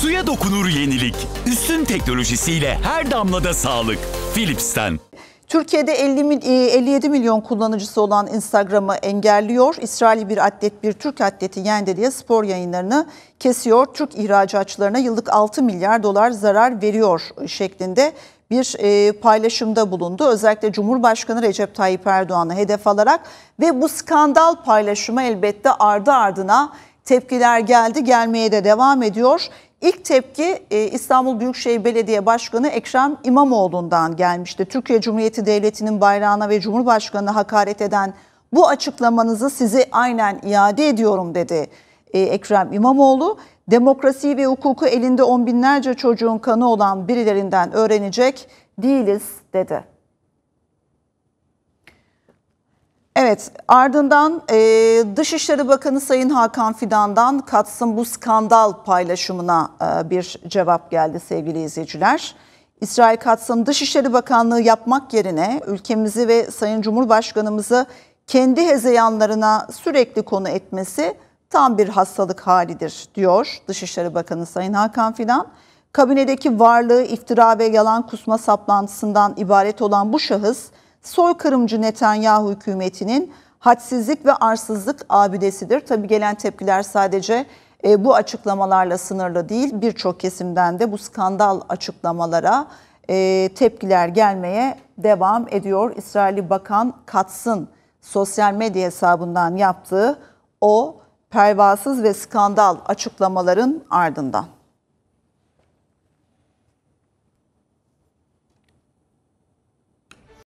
Suya dokunur yenilik. Üstün teknolojisiyle her damlada sağlık. Philips'ten. Türkiye'de 50, 57 e, milyon kullanıcısı olan Instagram'ı engelliyor. İsrail bir atlet bir Türk atleti yendi diye spor yayınlarını kesiyor. Türk ihracatçılarına yıllık 6 milyar dolar zarar veriyor şeklinde bir e, paylaşımda bulundu. Özellikle Cumhurbaşkanı Recep Tayyip Erdoğan'ı hedef alarak ve bu skandal paylaşıma elbette ardı ardına tepkiler geldi gelmeye de devam ediyor. İlk tepki e, İstanbul Büyükşehir Belediye Başkanı Ekrem İmamoğlu'ndan gelmişti. Türkiye Cumhuriyeti Devleti'nin bayrağına ve Cumhurbaşkanı'na hakaret eden bu açıklamanızı sizi aynen iade ediyorum dedi e, Ekrem İmamoğlu. Demokrasiyi ve hukuku elinde on binlerce çocuğun kanı olan birilerinden öğrenecek değiliz dedi. Evet ardından e, Dışişleri Bakanı Sayın Hakan Fidan'dan katsın bu skandal paylaşımına e, bir cevap geldi sevgili izleyiciler. İsrail Kats'ın Dışişleri Bakanlığı yapmak yerine ülkemizi ve Sayın Cumhurbaşkanımızı kendi hezeyanlarına sürekli konu etmesi tam bir hastalık halidir diyor Dışişleri Bakanı Sayın Hakan Fidan. Kabinedeki varlığı iftira ve yalan kusma saplantısından ibaret olan bu şahıs soykırımcı Netanyahu hükümetinin hadsizlik ve arsızlık abidesidir. Tabi gelen tepkiler sadece e, bu açıklamalarla sınırlı değil. Birçok kesimden de bu skandal açıklamalara e, tepkiler gelmeye devam ediyor. İsrail'i Bakan Katz'ın sosyal medya hesabından yaptığı o pervasız ve skandal açıklamaların ardından.